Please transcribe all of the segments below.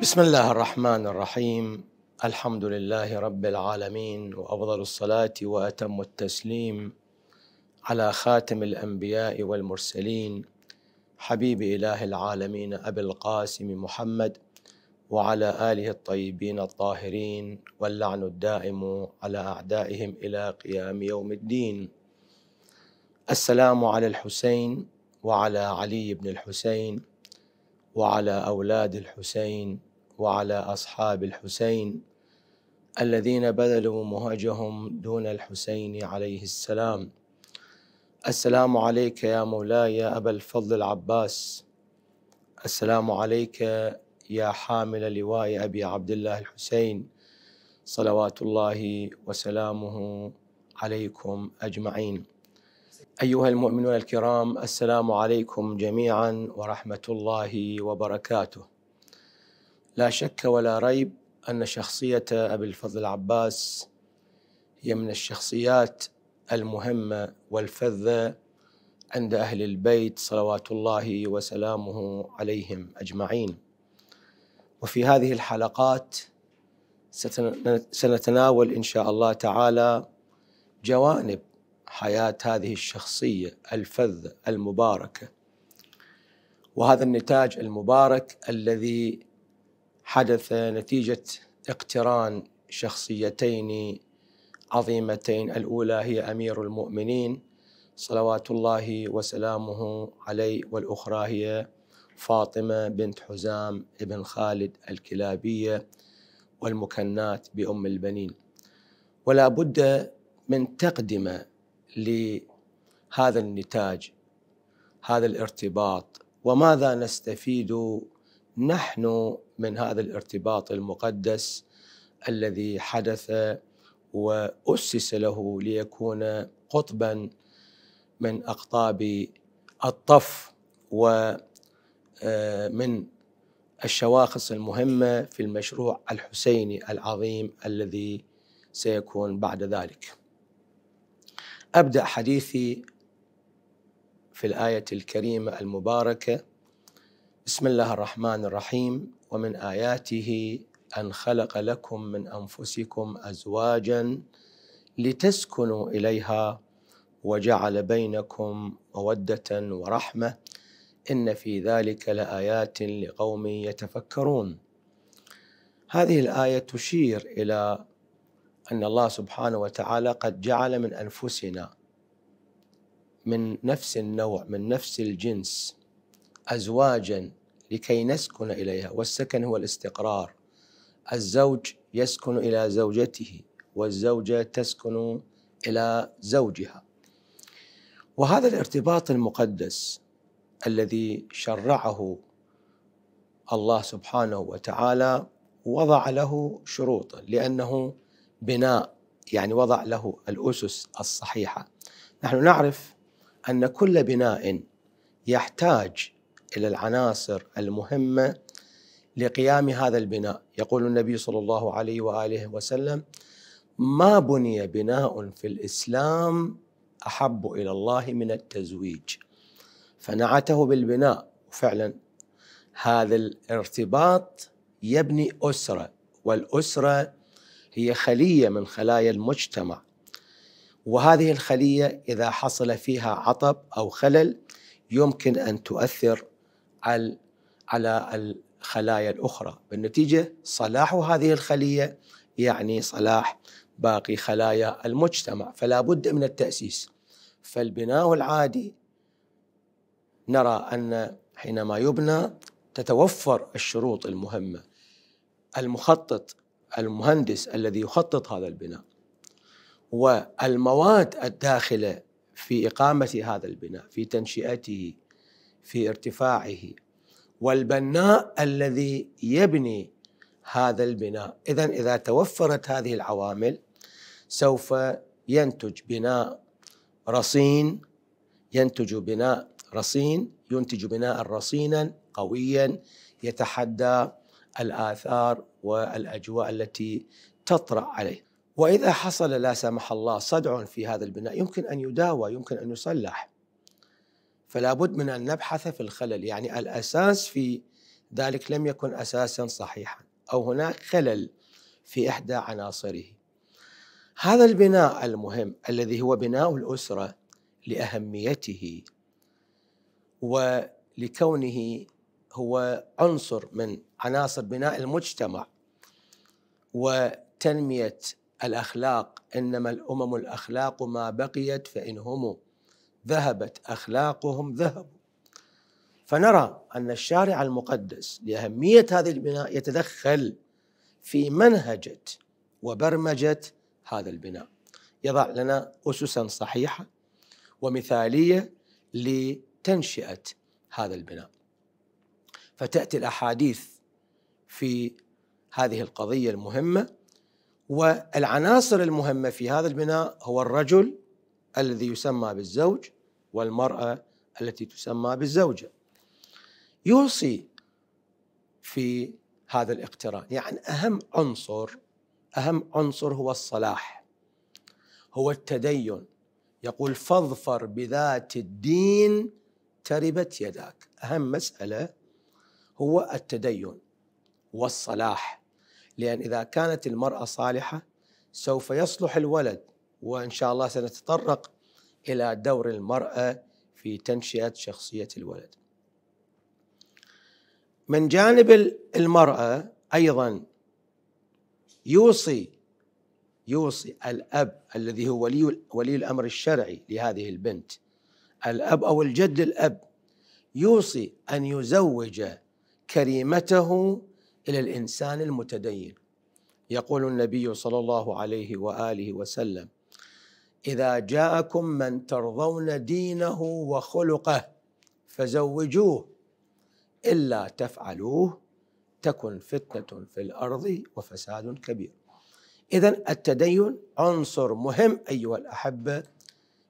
بسم الله الرحمن الرحيم الحمد لله رب العالمين وافضل الصلاه واتم التسليم على خاتم الانبياء والمرسلين حبيب اله العالمين ابي القاسم محمد وعلى اله الطيبين الطاهرين واللعن الدائم على اعدائهم الى قيام يوم الدين السلام على الحسين وعلى علي بن الحسين وعلى اولاد الحسين وعلى أصحاب الحسين الذين بذلوا مهجهم دون الحسين عليه السلام السلام عليك يا مولاي يا أبا الفضل العباس السلام عليك يا حامل لواء أبي عبد الله الحسين صلوات الله وسلامه عليكم أجمعين أيها المؤمنون الكرام السلام عليكم جميعا ورحمة الله وبركاته لا شك ولا ريب أن شخصية أبي الفضل العباس هي من الشخصيات المهمة والفذة عند أهل البيت صلوات الله وسلامه عليهم أجمعين وفي هذه الحلقات سنتناول إن شاء الله تعالى جوانب حياة هذه الشخصية الفذة المباركة وهذا النتاج المبارك الذي حدث نتيجة اقتران شخصيتين عظيمتين الأولى هي أمير المؤمنين صلوات الله وسلامه عليه والأخرى هي فاطمة بنت حزام ابن خالد الكلابية والمكنات بأم البنين ولا بد من تقدمة لهذا النتاج هذا الارتباط وماذا نستفيد نحن من هذا الارتباط المقدس الذي حدث واسس له ليكون قطبا من اقطاب الطف ومن آه، الشواخص المهمه في المشروع الحسيني العظيم الذي سيكون بعد ذلك. ابدا حديثي في الايه الكريمه المباركه بسم الله الرحمن الرحيم ومن آياته أن خلق لكم من أنفسكم أزواجا لتسكنوا إليها وجعل بينكم مودة ورحمة إن في ذلك لآيات لقوم يتفكرون هذه الآية تشير إلى أن الله سبحانه وتعالى قد جعل من أنفسنا من نفس النوع من نفس الجنس أزواجا لكي نسكن إليها والسكن هو الاستقرار الزوج يسكن إلى زوجته والزوجة تسكن إلى زوجها وهذا الارتباط المقدس الذي شرعه الله سبحانه وتعالى وضع له شروطا لأنه بناء يعني وضع له الأسس الصحيحة نحن نعرف أن كل بناء يحتاج إلى العناصر المهمة لقيام هذا البناء يقول النبي صلى الله عليه وآله وسلم ما بني بناء في الإسلام أحب إلى الله من التزويج فنعته بالبناء وفعلا هذا الارتباط يبني أسرة والأسرة هي خلية من خلايا المجتمع وهذه الخلية إذا حصل فيها عطب أو خلل يمكن أن تؤثر على على الخلايا الاخرى، بالنتيجه صلاح هذه الخليه يعني صلاح باقي خلايا المجتمع، فلا بد من التاسيس. فالبناء العادي نرى ان حينما يبنى تتوفر الشروط المهمه. المخطط المهندس الذي يخطط هذا البناء والمواد الداخله في اقامه هذا البناء في تنشئته في ارتفاعه والبناء الذي يبني هذا البناء اذا اذا توفرت هذه العوامل سوف ينتج بناء رصين ينتج بناء رصين ينتج بناء رصينا قويا يتحدى الآثار والأجواء التي تطرأ عليه وإذا حصل لا سمح الله صدع في هذا البناء يمكن أن يداوى يمكن أن يصلح فلا بد من أن نبحث في الخلل يعني الأساس في ذلك لم يكن أساسا صحيحا أو هناك خلل في إحدى عناصره هذا البناء المهم الذي هو بناء الأسرة لأهميته ولكونه هو عنصر من عناصر بناء المجتمع وتنمية الأخلاق إنما الأمم الأخلاق ما بقيت فإن هموا ذهبت اخلاقهم ذهبوا فنرى ان الشارع المقدس لاهميه هذا البناء يتدخل في منهجه وبرمجه هذا البناء يضع لنا اسسا صحيحه ومثاليه لتنشئه هذا البناء فتاتي الاحاديث في هذه القضيه المهمه والعناصر المهمه في هذا البناء هو الرجل الذي يسمى بالزوج والمرأة التي تسمى بالزوجة يوصي في هذا الاقتران يعني أهم عنصر أهم عنصر هو الصلاح هو التدين يقول فاظفر بذات الدين تربت يداك أهم مسألة هو التدين والصلاح لأن إذا كانت المرأة صالحة سوف يصلح الولد وإن شاء الله سنتطرق إلى دور المرأة في تنشئة شخصية الولد من جانب المرأة أيضا يوصي يوصي الأب الذي هو ولي, ولي الأمر الشرعي لهذه البنت الأب أو الجد الأب يوصي أن يزوج كريمته إلى الإنسان المتدين يقول النبي صلى الله عليه وآله وسلم اذا جاءكم من ترضون دينه وخلقه فزوجوه الا تفعلوه تكن فتنه في الارض وفساد كبير اذا التدين عنصر مهم ايها الاحبه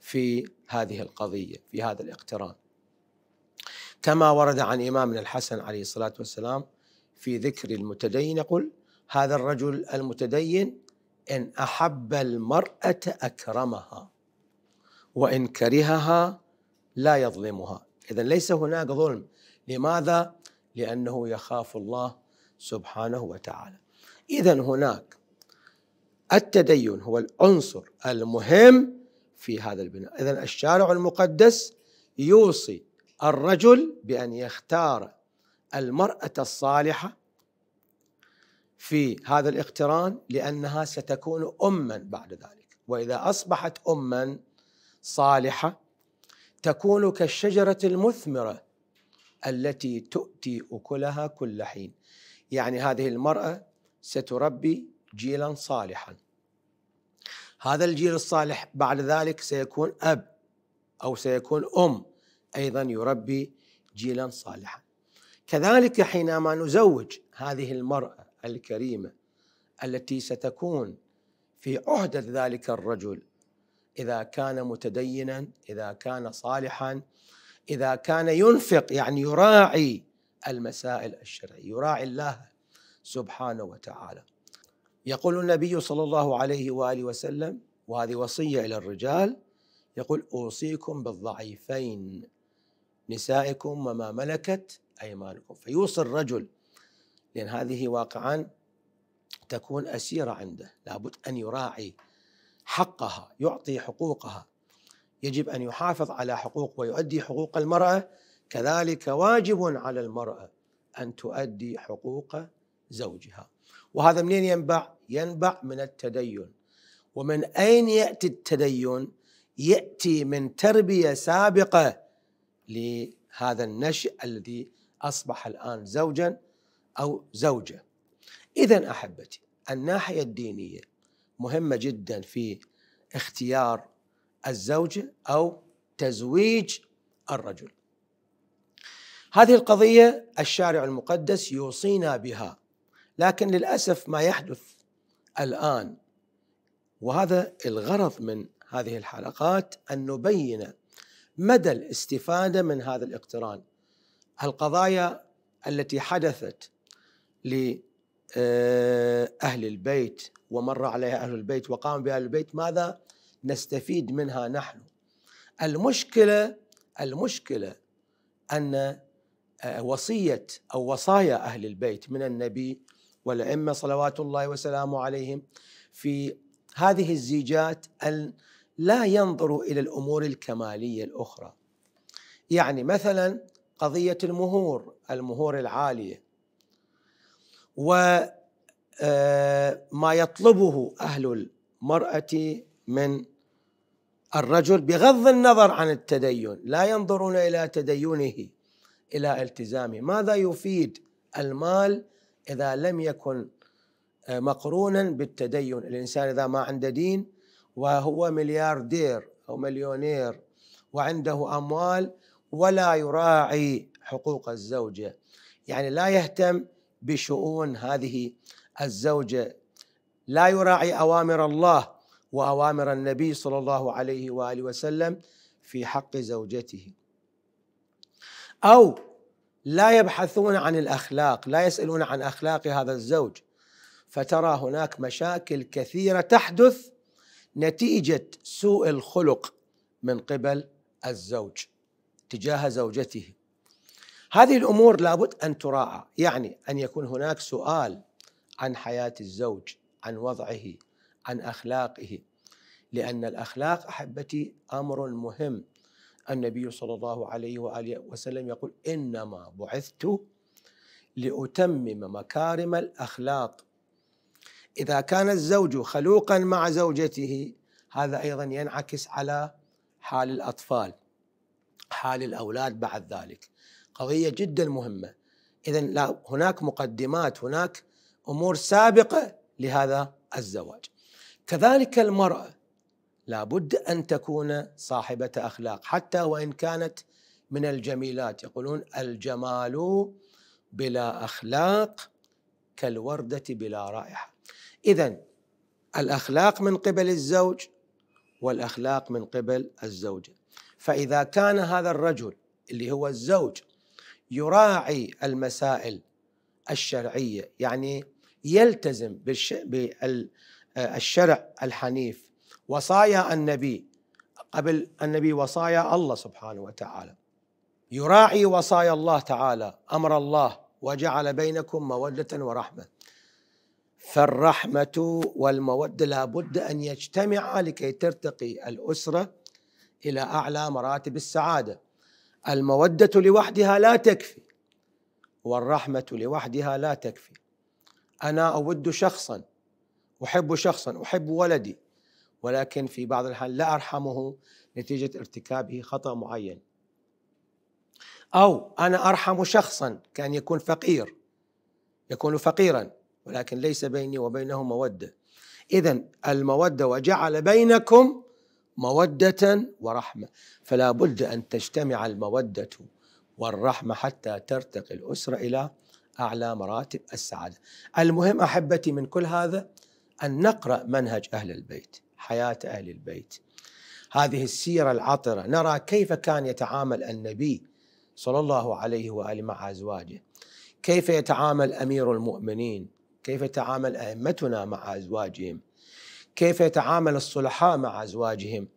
في هذه القضيه في هذا الاقتران كما ورد عن إمامنا الحسن عليه الصلاة والسلام في ذكر المتدين يقول هذا الرجل المتدين إن أحب المرأة أكرمها وإن كرهها لا يظلمها إذا ليس هناك ظلم لماذا؟ لأنه يخاف الله سبحانه وتعالى إذا هناك التدين هو العنصر المهم في هذا البناء إذا الشارع المقدس يوصي الرجل بأن يختار المرأة الصالحة في هذا الاقتران لانها ستكون اما بعد ذلك واذا اصبحت اما صالحه تكون كالشجره المثمره التي تؤتي اكلها كل حين يعني هذه المراه ستربي جيلا صالحا هذا الجيل الصالح بعد ذلك سيكون اب او سيكون ام ايضا يربي جيلا صالحا كذلك حينما نزوج هذه المراه الكريمه التي ستكون في عهده ذلك الرجل اذا كان متدينا اذا كان صالحا اذا كان ينفق يعني يراعي المسائل الشرعيه يراعي الله سبحانه وتعالى يقول النبي صلى الله عليه واله وسلم وهذه وصيه الى الرجال يقول اوصيكم بالضعيفين نسائكم وما ملكت ايمانكم فيوصي الرجل لأن هذه واقعا تكون أسيرة عنده لابد أن يراعي حقها يعطي حقوقها يجب أن يحافظ على حقوق ويؤدي حقوق المرأة كذلك واجب على المرأة أن تؤدي حقوق زوجها وهذا منين ينبع؟ ينبع من التدين ومن أين يأتي التدين؟ يأتي من تربية سابقة لهذا النشء الذي أصبح الآن زوجا أو زوجة إذا أحبتي الناحية الدينية مهمة جدا في اختيار الزوجة أو تزويج الرجل هذه القضية الشارع المقدس يوصينا بها لكن للأسف ما يحدث الآن وهذا الغرض من هذه الحلقات أن نبين مدى الاستفادة من هذا الاقتران القضايا التي حدثت لأهل آه، البيت ومر عليها أهل البيت وقام بأهل البيت ماذا نستفيد منها نحن المشكلة المشكلة أن آه، وصية أو وصايا أهل البيت من النبي والأئمة صلوات الله وسلامه عليهم في هذه الزيجات أن لا ينظروا إلى الأمور الكمالية الأخرى يعني مثلا قضية المهور المهور العالية وما يطلبه أهل المرأة من الرجل بغض النظر عن التدين لا ينظرون إلى تدينه إلى التزامه ماذا يفيد المال إذا لم يكن مقرونا بالتدين الإنسان إذا ما عنده دين وهو ملياردير أو مليونير وعنده أموال ولا يراعي حقوق الزوجة يعني لا يهتم بشؤون هذه الزوجه لا يراعي اوامر الله واوامر النبي صلى الله عليه واله وسلم في حق زوجته او لا يبحثون عن الاخلاق لا يسالون عن اخلاق هذا الزوج فترى هناك مشاكل كثيره تحدث نتيجه سوء الخلق من قبل الزوج تجاه زوجته هذه الامور لابد ان تراعى، يعني ان يكون هناك سؤال عن حياه الزوج، عن وضعه، عن اخلاقه. لان الاخلاق احبتي امر مهم. النبي صلى الله عليه واله وسلم يقول: انما بعثت لاتمم مكارم الاخلاق. اذا كان الزوج خلوقا مع زوجته هذا ايضا ينعكس على حال الاطفال، حال الاولاد بعد ذلك. قضية جدا مهمة إذا لا هناك مقدمات هناك أمور سابقة لهذا الزواج كذلك المرأة لابد أن تكون صاحبة أخلاق حتى وإن كانت من الجميلات يقولون الجمال بلا أخلاق كالوردة بلا رائحة إذا الأخلاق من قبل الزوج والأخلاق من قبل الزوجة فإذا كان هذا الرجل اللي هو الزوج يراعي المسائل الشرعيه يعني يلتزم بالشرع آه، الحنيف وصايا النبي قبل النبي وصايا الله سبحانه وتعالى يراعي وصايا الله تعالى امر الله وجعل بينكم موده ورحمه فالرحمه والموده لابد ان يجتمعا لكي ترتقي الاسره الى اعلى مراتب السعاده المودة لوحدها لا تكفي والرحمة لوحدها لا تكفي أنا أود شخصا أحب شخصا أحب ولدي ولكن في بعض الحال لا أرحمه نتيجة ارتكابه خطأ معين أو أنا أرحم شخصا كأن يكون فقير يكون فقيرا ولكن ليس بيني وبينه مودة إذا المودة وجعل بينكم مودة ورحمة فلا بد أن تجتمع المودة والرحمة حتى ترتقي الأسرة إلى أعلى مراتب السعادة المهم أحبتي من كل هذا أن نقرأ منهج أهل البيت حياة أهل البيت هذه السيرة العطرة نرى كيف كان يتعامل النبي صلى الله عليه وآله مع أزواجه كيف يتعامل أمير المؤمنين كيف تعامل أئمتنا مع أزواجهم كيف يتعامل الصلحاء مع أزواجهم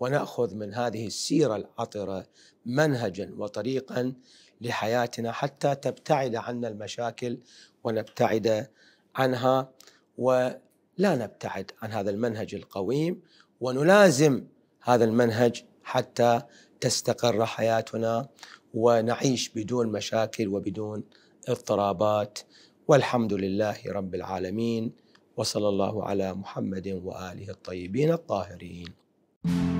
ونأخذ من هذه السيرة العطرة منهجا وطريقا لحياتنا حتى تبتعد عنا المشاكل ونبتعد عنها ولا نبتعد عن هذا المنهج القويم ونلازم هذا المنهج حتى تستقر حياتنا ونعيش بدون مشاكل وبدون اضطرابات والحمد لله رب العالمين وصلى الله على محمد واله الطيبين الطاهرين.